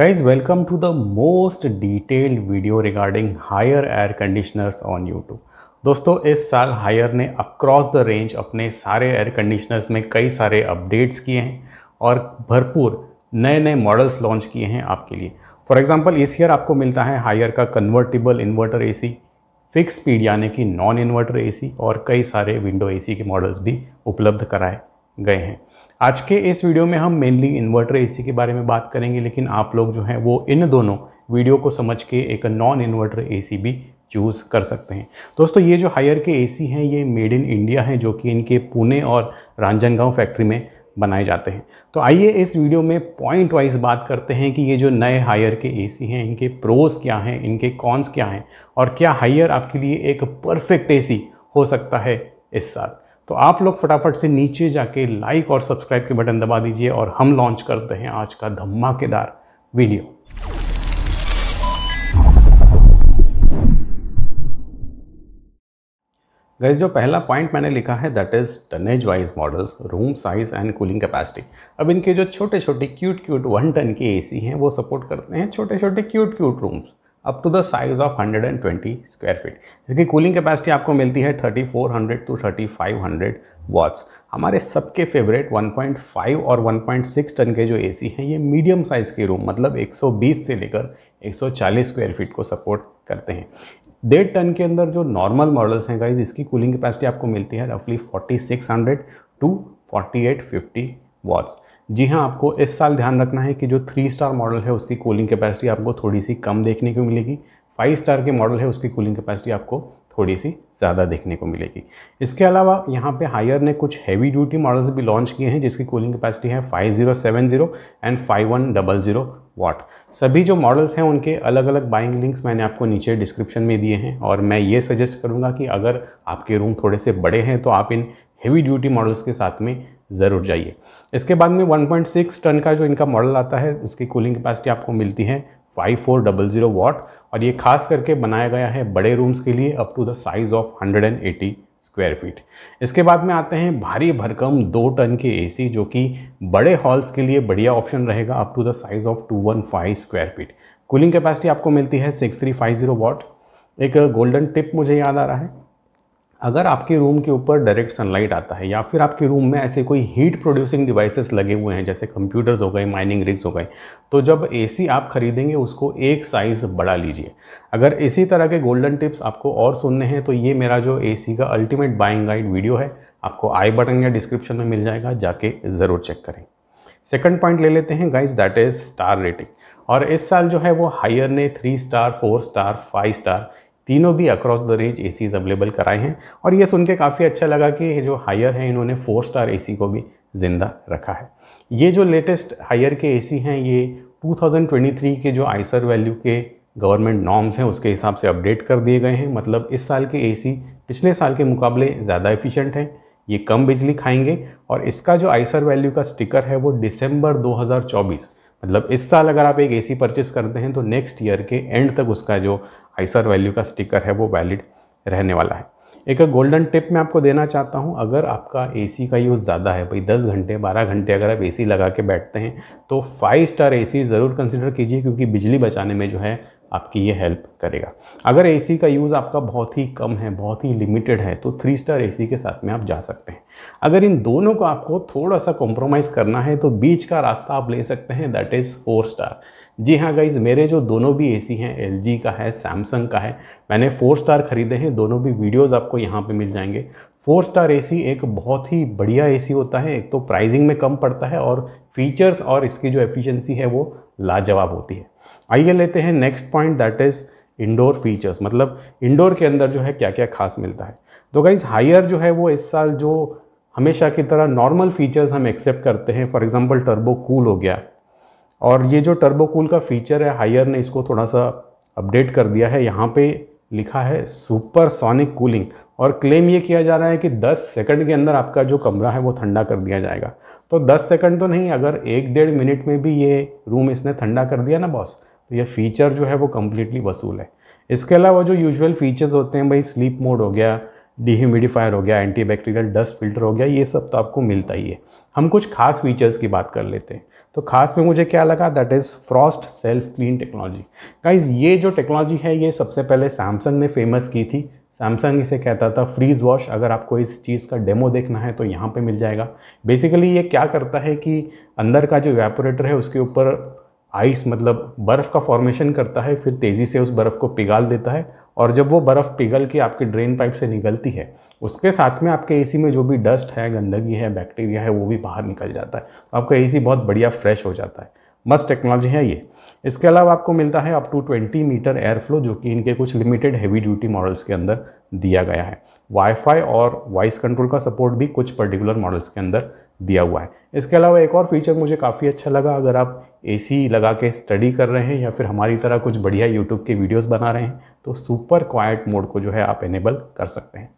Guys, welcome to the most detailed video regarding higher air conditioners on YouTube. दोस्तों इस साल higher ने across the range अपने सारे एयर कंडीशनर्स में कई सारे अपडेट्स किए हैं और भरपूर नए नए मॉडल्स लॉन्च किए हैं आपके लिए फॉर एग्जांपल इस ईयर आपको मिलता है हायर का convertible inverter AC fix speed यानी कि नॉन इन्वर्टर एसी और कई सारे विंडो एसी के मॉडल्स भी उपलब्ध कराए गए हैं आज के इस वीडियो में हम मेनली इन्वर्टर एसी के बारे में बात करेंगे लेकिन आप लोग जो हैं वो इन दोनों वीडियो को समझ के एक नॉन इन्वर्टर एसी भी चूज़ कर सकते हैं दोस्तों ये जो हायर के एसी हैं ये मेड इन इंडिया हैं जो कि इनके पुणे और रांजनगांव फैक्ट्री में बनाए जाते हैं तो आइए इस वीडियो में पॉइंट वाइज बात करते हैं कि ये जो नए हायर के एसी हैं इनके प्रोज क्या हैं इनके कॉन्स क्या हैं और क्या हायर आपके लिए एक परफेक्ट एसी हो सकता है इस साल तो आप लोग फटाफट से नीचे जाके लाइक और सब्सक्राइब के बटन दबा दीजिए और हम लॉन्च करते हैं आज का धमाकेदार वीडियो गैस जो पहला पॉइंट मैंने लिखा है that is tonnage wise models room size and cooling capacity अब इनके जो छोटे छोटे क्यूट क्यूट वन टन के एसी हैं वो सपोर्ट करते हैं छोटे छोटे cute cute rooms up to the size of 120 square feet इसकी कूलिंग कैपेसिटी आपको मिलती है 3400 टू 3500 वॉट्स हमारे सबके फेवरेट 1.5 और 1.6 टन के जो एसी हैं ये मीडियम साइज़ के रूम मतलब 120 से लेकर 140 स्क्वायर फीट को सपोर्ट करते हैं डेढ़ टन के अंदर जो नॉर्मल मॉडल्स हैं गाइज इसकी कूलिंग कैपेसिटी आपको मिलती है रफली 4600 टू 4850 वॉट्स जी हाँ आपको इस साल ध्यान रखना है कि जो थ्री स्टार मॉडल है उसकी कूलिंग कैपेसिटी आपको थोड़ी सी कम देखने को मिलेगी फाइव स्टार के मॉडल है उसकी कूलिंग कैपेसिटी आपको थोड़ी सी ज़्यादा देखने को मिलेगी इसके अलावा यहाँ पे हायर ने कुछ हैवी ड्यूटी मॉडल्स भी लॉन्च किए हैं जिसकी कूलिंग कैपेसिटी है 5070 एंड 5100 वाट सभी जो मॉडल्स हैं उनके अलग अलग बाइंग लिंक्स मैंने आपको नीचे डिस्क्रिप्शन में दिए हैं और मैं ये सजेस्ट करूँगा कि अगर आपके रूम थोड़े से बड़े हैं तो आप इन हैवी ड्यूटी मॉडल्स के साथ में ज़रूर जाइए इसके बाद में 1.6 टन का जो इनका मॉडल आता है उसकी कूलिंग कैपेसिटी आपको मिलती है 5400 वॉट और ये खास करके बनाया गया है बड़े रूम्स के लिए up to the size of 180 square feet इसके बाद में आते हैं भारी भरकम दो टन के एसी जो कि बड़े हॉल्स के लिए बढ़िया ऑप्शन रहेगा up to the size of 215 square feet cooling capacity आपको मिलती है 6350 वॉट एक गोल्डन टिप मुझे याद आ रहा है अगर आपके रूम के ऊपर डायरेक्ट सनलाइट आता है या फिर आपके रूम में ऐसे कोई हीट प्रोड्यूसिंग डिवाइसेस लगे हुए हैं जैसे कंप्यूटर्स हो गए माइनिंग रिग्स हो गए तो जब एसी आप खरीदेंगे उसको एक साइज़ बड़ा लीजिए अगर इसी तरह के गोल्डन टिप्स आपको और सुनने हैं तो ये मेरा जो ए का अल्टीमेट बाइंग गाइड वीडियो है आपको आई बटन या डिस्क्रिप्शन में मिल जाएगा जाके ज़रूर चेक करें सेकंड पॉइंट ले लेते हैं guys that is star rating और इस साल जो है वो हायर ने three star four star five star तीनों भी अक्रॉस द रेंज ए अवेलेबल कराए हैं और ये सुन के काफ़ी अच्छा लगा कि जो हायर हैं इन्होंने फोर स्टार ए को भी ज़िंदा रखा है ये जो लेटेस्ट हायर के ए हैं ये 2023 के जो आइसर वैल्यू के गवर्नमेंट नॉर्म्स हैं उसके हिसाब से अपडेट कर दिए गए हैं मतलब इस साल के ए पिछले साल के मुकाबले ज़्यादा एफिशेंट हैं ये कम बिजली खाएंगे और इसका जो आइसर वैल्यू का स्टिकर है वो दिसंबर 2024 मतलब इस साल अगर आप एक एसी परचेस करते हैं तो नेक्स्ट ईयर के एंड तक उसका जो आइसर वैल्यू का स्टिकर है वो वैलिड रहने वाला है एक गोल्डन टिप मैं आपको देना चाहता हूँ अगर आपका एसी का यूज़ ज़्यादा है भाई 10 घंटे 12 घंटे अगर आप एसी लगा के बैठते हैं तो फाइव स्टार एसी ज़रूर कंसिडर कीजिए क्योंकि बिजली बचाने में जो है आपकी ये हेल्प करेगा अगर एसी का यूज़ आपका बहुत ही कम है बहुत ही लिमिटेड है तो थ्री स्टार एसी के साथ में आप जा सकते हैं अगर इन दोनों को आपको थोड़ा सा कॉम्प्रोमाइज़ करना है तो बीच का रास्ता आप ले सकते हैं दैट इज़ फोर स्टार जी हाँ गाइज मेरे जो दोनों भी एसी हैं एलजी का है सैमसंग का है मैंने फोर स्टार ख़रीदे हैं दोनों भी वीडियोज़ आपको यहाँ पर मिल जाएंगे फोर स्टार एसी एक बहुत ही बढ़िया एसी होता है एक तो प्राइसिंग में कम पड़ता है और फीचर्स और इसकी जो एफिशिएंसी है वो लाजवाब होती है आइए लेते हैं next point that is indoor features मतलब इंडोर के अंदर जो है क्या क्या खास मिलता है तो गाइज़ हायर जो है वो इस साल जो हमेशा की तरह नॉर्मल फीचर्स हम एक्सेप्ट करते हैं फॉर एग्जांपल टर्बो कूल हो गया और ये जो टर्बो कूल का फीचर है हायर ने इसको थोड़ा सा अपडेट कर दिया है यहाँ पे लिखा है सुपर सोनिक कूलिंग और क्लेम ये किया जा रहा है कि 10 सेकंड के अंदर आपका जो कमरा है वो ठंडा कर दिया जाएगा तो 10 सेकंड तो नहीं अगर एक डेढ़ मिनट में भी ये रूम इसने ठंडा कर दिया ना बॉस तो ये फीचर जो है वो कम्प्लीटली वसूल है इसके अलावा जो यूजुअल फीचर्स होते हैं भाई स्लीप मोड हो गया डिह्यूमिडिफायर हो गया एंटीबैक्टीरियल डस्ट फिल्टर हो गया ये सब तो आपको मिलता ही है हम कुछ खास फीचर्स की बात कर लेते हैं तो खास में मुझे क्या लगा that is frost self clean technology guys ये जो टेक्नोलॉजी है ये सबसे पहले सैमसंग ने फेमस की थी सैमसंग इसे कहता था फ्रीज वॉश अगर आपको इस चीज़ का डेमो देखना है तो यहाँ पे मिल जाएगा बेसिकली ये क्या करता है कि अंदर का जो वेपोरेटर है उसके ऊपर आइस मतलब बर्फ़ का फॉर्मेशन करता है फिर तेज़ी से उस बर्फ़ को पिघाल देता है और जब वो बर्फ़ पिघल के आपके ड्रेन पाइप से निकलती है उसके साथ में आपके एसी में जो भी डस्ट है गंदगी है बैक्टीरिया है वो भी बाहर निकल जाता है तो आपका एसी बहुत बढ़िया फ्रेश हो जाता है मस्त टेक्नोलॉजी है ये इसके अलावा आपको मिलता है up to 20 metre air flow जो कि इनके कुछ लिमिटेड हैवी ड्यूटी मॉडल्स के अंदर दिया गया है वाईफाई और वॉइस कंट्रोल का सपोर्ट भी कुछ पर्टिकुलर मॉडल्स के अंदर दिया हुआ है इसके अलावा एक और फीचर मुझे काफ़ी अच्छा लगा अगर आप ए लगा के स्टडी कर रहे हैं या फिर हमारी तरह कुछ बढ़िया यूट्यूब के वीडियोस बना रहे हैं तो सुपर क्वाइट मोड को जो है आप इनेबल कर सकते हैं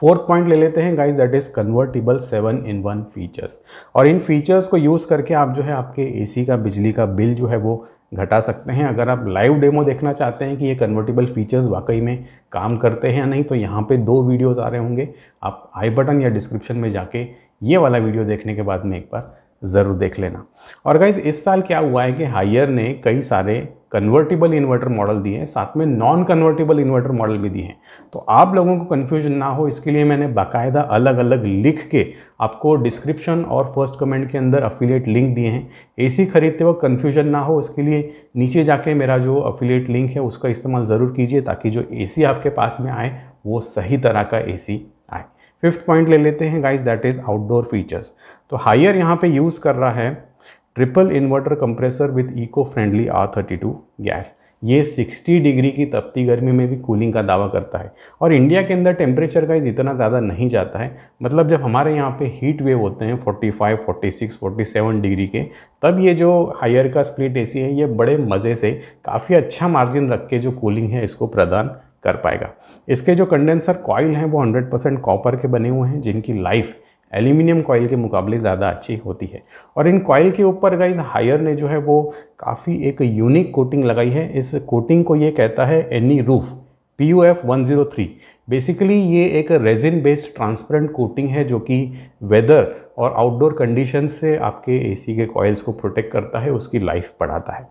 फोर्थ पॉइंट ले लेते हैं guys that is convertible seven in one features और इन फीचर्स को यूज़ करके आप जो है आपके एसी का बिजली का बिल जो है वो घटा सकते हैं अगर आप लाइव डेमो देखना चाहते हैं कि ये कन्वर्टेबल फीचर्स वाकई में काम करते हैं या नहीं तो यहाँ पे दो वीडियोस आ रहे होंगे आप आई बटन या डिस्क्रिप्शन में जाके ये वाला वीडियो देखने के बाद में एक बार ज़रूर देख लेना और गाइज इस साल क्या हुआ है कि हायर ने कई सारे कन्वर्टेबल इन्वर्टर मॉडल दिए हैं साथ में नॉन कन्वर्टेबल इन्वर्टर मॉडल भी दिए हैं तो आप लोगों को कन्फ्यूजन ना हो इसके लिए मैंने बाकायदा अलग अलग लिख के आपको डिस्क्रिप्शन और फर्स्ट कमेंट के अंदर अफिलिएट लिंक दिए हैं एसी खरीदते वक्त कन्फ्यूजन ना हो इसके लिए नीचे जाके मेरा जो अफिलिएट लिंक है उसका इस्तेमाल ज़रूर कीजिए ताकि जो सी आपके पास में आए वो सही तरह का सी फिफ्थ पॉइंट ले लेते हैं guys that is outdoor features तो हायर यहाँ पे यूज़ कर रहा है triple inverter compressor with eco friendly R thirty two gas ये 60 डिग्री की तपती गर्मी में भी कूलिंग का दावा करता है और इंडिया के अंदर टेम्परेचर का इतना ज़्यादा नहीं जाता है मतलब जब हमारे यहाँ पे हीट वेव होते हैं 45, 46, 47 डिग्री के तब ये जो हायर का स्प्लिट एसी है ये बड़े मज़े से काफ़ी अच्छा मार्जिन रख के जो कूलिंग है इसको प्रदान कर पाएगा इसके जो कंडेंसर कॉयल हैं वो 100 परसेंट कॉपर के बने हुए हैं जिनकी लाइफ एल्यूमिनियम कॉयल के मुकाबले ज़्यादा अच्छी होती है और इन कॉयल के ऊपर गाइज हायर ने जो है वो काफ़ी एक यूनिक कोटिंग लगाई है इस कोटिंग को ये कहता है एनी रूफ़ P U F one zero three basically ये एक रेजिन बेस्ड ट्रांसपेरेंट कोटिंग है जो कि वेदर और आउटडोर कंडीशन से आपके एसी के कॉयल्स को प्रोटेक्ट करता है उसकी लाइफ बढ़ाता है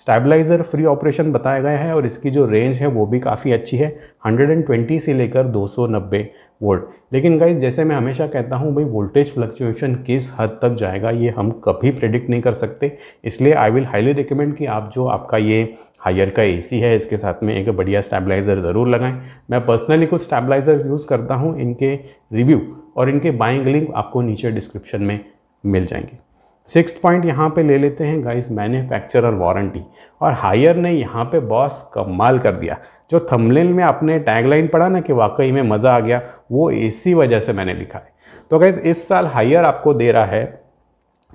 स्टेबलाइज़र फ्री ऑपरेशन बताए गए हैं और इसकी जो रेंज है वो भी काफ़ी अच्छी है 120 से लेकर 290 वोल्ट लेकिन गाइज जैसे मैं हमेशा कहता हूँ भाई वोल्टेज फ्लक्चुएशन किस हद तक जाएगा ये हम कभी प्रिडिक्ट नहीं कर सकते इसलिए आई विल हाईली रिकमेंड कि आप जो आपका ये हायर का एसी है इसके साथ में एक बढ़िया स्टेबलाइज़र ज़रूर लगाएं मैं पर्सनली कुछ स्टेबलाइजर यूज़ करता हूँ इनके रिव्यू और इनके बाइंग लिंक आपको नीचे डिस्क्रिप्शन में मिल जाएंगे सिक्स पॉइंट यहाँ पे ले लेते हैं गाइस मैन्युफैक्चरर वारंटी और हायर ने यहाँ पे बॉस कमाल कर दिया जो थंबनेल में आपने टैगलाइन पढ़ा ना कि वाकई में मज़ा आ गया वो इसी वजह से मैंने लिखा है तो गाइज़ इस साल हायर आपको दे रहा है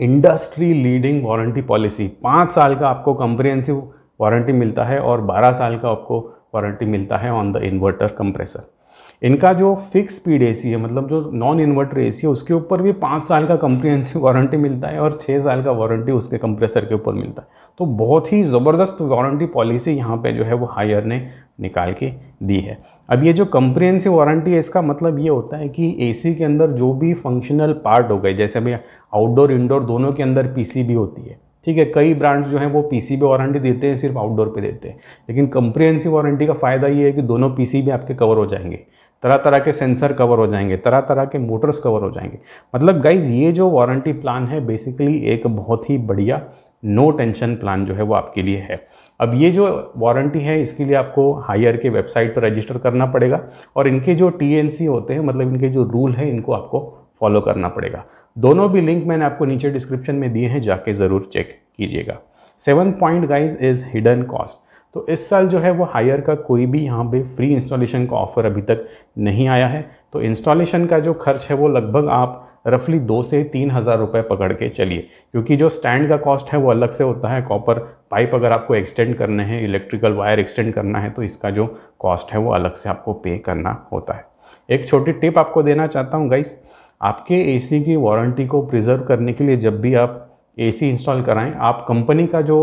इंडस्ट्री लीडिंग वारंटी पॉलिसी पाँच साल का आपको कंप्रिहेंसिव वारंटी मिलता है और बारह साल का आपको वारंटी मिलता है ऑन द इन्वर्टर कंप्रेसर इनका जो फिक्स स्पीड ए है मतलब जो नॉन इन्वर्टर ए है उसके ऊपर भी पाँच साल का कंप्रीहेंसिव वारंटी मिलता है और छः साल का वारंटी उसके कंप्रेसर के ऊपर मिलता है तो बहुत ही ज़बरदस्त वारंटी पॉलिसी यहाँ पे जो है वो हायर ने निकाल के दी है अब ये जो कंप्रीहेंसिव वारंटी है इसका मतलब ये होता है कि ए के अंदर जो भी फंक्शनल पार्ट हो गए जैसे अभी आउटडोर इनडोर दोनों के अंदर पी होती है ठीक है कई ब्रांड्स जो हैं वो पीसी पे वारंटी देते हैं सिर्फ आउटडोर पे देते हैं लेकिन कंप्रीहेंसिव वारंटी का फ़ायदा ये है कि दोनों पीसी भी आपके कवर हो जाएंगे तरह तरह के सेंसर कवर हो जाएंगे तरह तरह के मोटर्स कवर हो जाएंगे मतलब गाइज ये जो वारंटी प्लान है बेसिकली एक बहुत ही बढ़िया नो टेंशन प्लान जो है वो आपके लिए है अब ये जो वारंटी है इसके लिए आपको हायर के वेबसाइट पर रजिस्टर करना पड़ेगा और इनके जो टी होते हैं मतलब इनके जो रूल हैं इनको आपको फॉलो करना पड़ेगा दोनों भी लिंक मैंने आपको नीचे डिस्क्रिप्शन में दिए हैं जाके ज़रूर चेक कीजिएगा seven point guys is hidden cost तो इस साल जो है वो हायर का कोई भी यहाँ पे फ्री इंस्टॉलेशन का ऑफ़र अभी तक नहीं आया है तो इंस्टॉलेशन का जो खर्च है वो लगभग आप रफली दो से तीन हज़ार रुपये पकड़ के चलिए क्योंकि जो स्टैंड का कॉस्ट है वो अलग से होता है कॉपर पाइप अगर आपको एक्सटेंड करने हैं इलेक्ट्रिकल वायर एक्सटेंड करना है तो इसका जो कॉस्ट है वो अलग से आपको पे करना होता है एक छोटी टिप आपको देना चाहता हूँ गाइज आपके एसी की वारंटी को प्रिजर्व करने के लिए जब भी आप एसी इंस्टॉल कराएं आप कंपनी का जो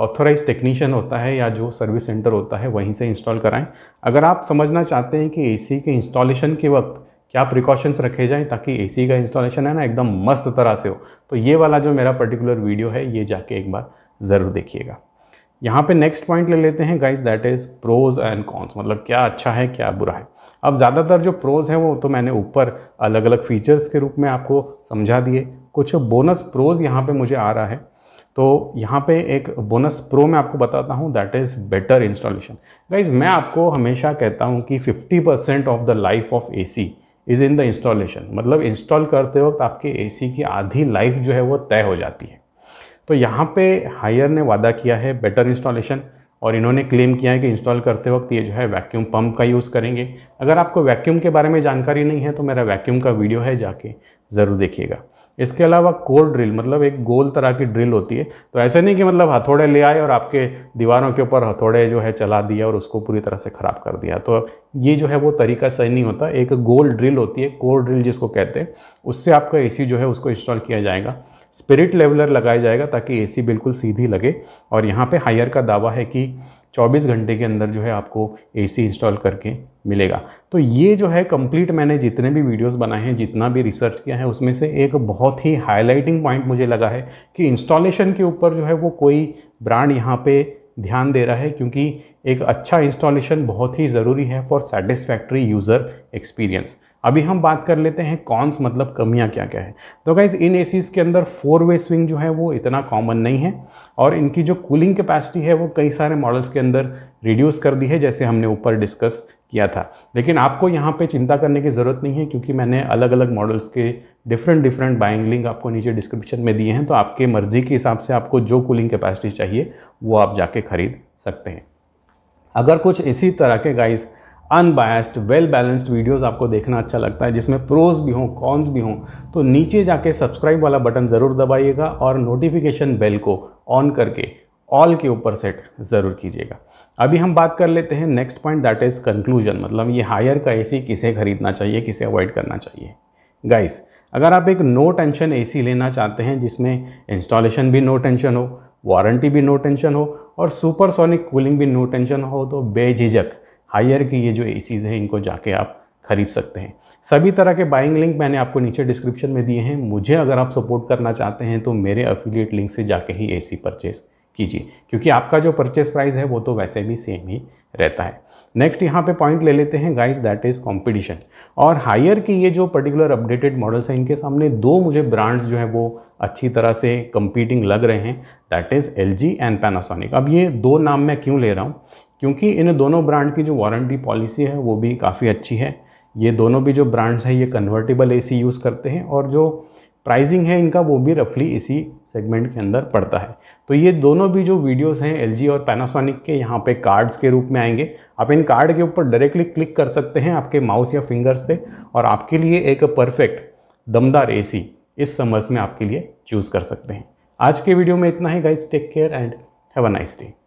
ऑथोराइज टेक्नीशियन होता है या जो सर्विस सेंटर होता है वहीं से इंस्टॉल कराएं अगर आप समझना चाहते हैं कि एसी के इंस्टॉलेशन के वक्त क्या प्रिकॉशंस रखे जाएं ताकि एसी का इंस्टॉलेशन है ना एकदम मस्त तरह से हो तो ये वाला जो मेरा पर्टिकुलर वीडियो है ये जाके एक बार ज़रूर देखिएगा यहाँ पे नेक्स्ट पॉइंट ले लेते हैं guys that is pros and cons मतलब क्या अच्छा है क्या बुरा है अब ज़्यादातर जो प्रोज है वो तो मैंने ऊपर अलग अलग फीचर्स के रूप में आपको समझा दिए कुछ बोनस प्रोज यहाँ पे मुझे आ रहा है तो यहाँ पे एक बोनस प्रो मैं आपको बताता हूँ that is better installation guys मैं आपको हमेशा कहता हूँ कि 50% of the life of A C is in the installation मतलब इंस्टॉल करते वक्त आपके ए की आधी लाइफ जो है वो तय हो जाती है तो यहाँ पे हायर ने वादा किया है बेटर इंस्टॉलेशन और इन्होंने क्लेम किया है कि इंस्टॉल करते वक्त ये जो है वैक्यूम पंप का यूज़ करेंगे अगर आपको वैक्यूम के बारे में जानकारी नहीं है तो मेरा वैक्यूम का वीडियो है जाके ज़रूर देखिएगा इसके अलावा कोर ड्रिल मतलब एक गोल तरह की ड्रिल होती है तो ऐसे नहीं कि मतलब हथौड़े ले आए और आपके दीवारों के ऊपर हथौड़े जो है चला दिया और उसको पूरी तरह से ख़राब कर दिया तो ये जो है वो तरीका सही नहीं होता एक गोल ड्रिल होती है कोर ड्रिल जिसको कहते हैं उससे आपका एसी जो है उसको इंस्टॉल किया जाएगा स्पिरिट लेवलर लगाया जाएगा ताकि एसी बिल्कुल सीधी लगे और यहाँ पे हायर का दावा है कि 24 घंटे के अंदर जो है आपको एसी इंस्टॉल करके मिलेगा तो ये जो है कंप्लीट मैंने जितने भी वीडियोस बनाए हैं जितना भी रिसर्च किया है उसमें से एक बहुत ही हाईलाइटिंग पॉइंट मुझे लगा है कि इंस्टॉलेशन के ऊपर जो है वो कोई ब्रांड यहाँ पे ध्यान दे रहा है क्योंकि एक अच्छा इंस्टॉलेशन बहुत ही ज़रूरी है फॉर सेटिस्फैक्ट्री यूज़र एक्सपीरियंस अभी हम बात कर लेते हैं कॉन्स मतलब कमियां क्या क्या है तो गाइज इन ए के अंदर फोर वे स्विंग जो है वो इतना कॉमन नहीं है और इनकी जो कूलिंग कैपेसिटी है वो कई सारे मॉडल्स के अंदर रिड्यूस कर दी है जैसे हमने ऊपर डिस्कस किया था लेकिन आपको यहाँ पे चिंता करने की ज़रूरत नहीं है क्योंकि मैंने अलग अलग मॉडल्स के डिफरेंट डिफरेंट बाइंग लिंक आपको नीचे डिस्क्रिप्शन में दिए हैं तो आपके मर्जी के हिसाब से आपको जो कूलिंग कैपेसिटी चाहिए वो आप जाके ख़रीद सकते हैं अगर कुछ इसी तरह के guys unbiased well balanced videos आपको देखना अच्छा लगता है जिसमें प्रोज भी हों कॉन्स भी हों तो नीचे जाके सब्सक्राइब वाला बटन ज़रूर दबाइएगा और नोटिफिकेशन बेल को ऑन करके ऑल के ऊपर सेट ज़रूर कीजिएगा अभी हम बात कर लेते हैं next point that is conclusion मतलब ये हायर का एसी किसे खरीदना चाहिए किसे अवॉइड करना चाहिए गाइस अगर आप एक नो टेंशन एसी लेना चाहते हैं जिसमें इंस्टॉलेशन भी नो टेंशन हो वारंटी भी नो टेंशन हो और सुपरसोनिक कूलिंग भी नो टेंशन हो तो बेझिझक हायर के ये जो ए हैं इनको जाके आप खरीद सकते हैं सभी तरह के बाइंग लिंक मैंने आपको नीचे डिस्क्रिप्शन में दिए हैं मुझे अगर आप सपोर्ट करना चाहते हैं तो मेरे अफिलिएट लिंक से जाके ही ए परचेज़ कीजिए क्योंकि आपका जो परचेस प्राइस है वो तो वैसे भी सेम ही रहता है नेक्स्ट यहाँ पे पॉइंट ले लेते हैं गाइस दैट इज़ कंपटीशन और हायर के ये जो पर्टिकुलर अपडेटेड मॉडल्स हैं इनके सामने दो मुझे ब्रांड्स जो है वो अच्छी तरह से कंपीटिंग लग रहे हैं that is L and Panasonic अब ये दो नाम मैं क्यों ले रहा हूँ क्योंकि इन दोनों ब्रांड की जो वारंटी पॉलिसी है वो भी काफ़ी अच्छी है ये दोनों भी जो ब्रांड्स हैं ये कन्वर्टेबल एसी यूज़ करते हैं और जो प्राइसिंग है इनका वो भी रफली इसी सेगमेंट के अंदर पड़ता है तो ये दोनों भी जो वीडियोस हैं एल और पैनासोनिक के यहाँ पे कार्ड्स के रूप में आएंगे आप इन कार्ड के ऊपर डायरेक्टली क्लिक कर सकते हैं आपके माउस या फिंगर से और आपके लिए एक परफेक्ट दमदार एसी इस समर्स में आपके लिए चूज़ कर सकते हैं आज के वीडियो में इतना ही guys take care and have a nice day